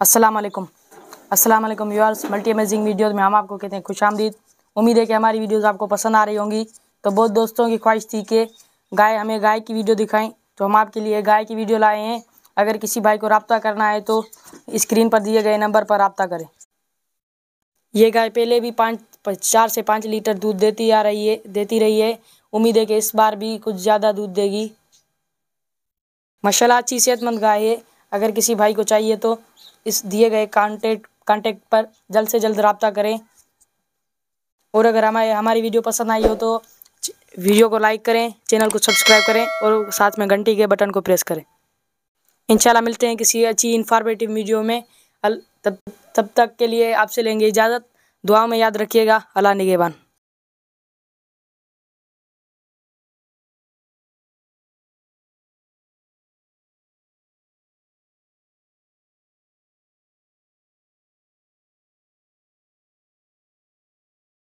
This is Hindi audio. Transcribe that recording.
अस्सलाम वालेकुम व्यूअर्स मल्टी अमेजिंग वीडियोज़ में हम आपको कहते हैं खुश आमदीद उम्मीद है कि हमारी वीडियोज़ आपको पसंद आ रही होंगी तो बहुत दोस्तों की ख्वाहिश थी कि गाय हमें गाय की वीडियो दिखाएं तो हम आपके लिए गाय की वीडियो लाए हैं अगर किसी भाई को रबता करना है तो स्क्रीन पर दिए गए नंबर पर रबता करें ये गाय पहले भी पाँच चार से पाँच लीटर दूध देती आ रही है देती रही है उम्मीद है कि इस बार भी कुछ ज़्यादा दूध देगी माशाला अच्छी सेहतमंद गाय है अगर किसी भाई को चाहिए तो इस दिए गए कांटेक्ट कांटेक्ट पर जल्द से जल्द रबता करें और अगर हमारे हमारी वीडियो पसंद आई हो तो वीडियो को लाइक करें चैनल को सब्सक्राइब करें और साथ में घंटी के बटन को प्रेस करें इंशाल्लाह मिलते हैं किसी अच्छी इन्फॉर्मेटिव वीडियो में तब तब तक के लिए आपसे लेंगे इजाज़त दुआ में याद रखिएगा अला निगेबान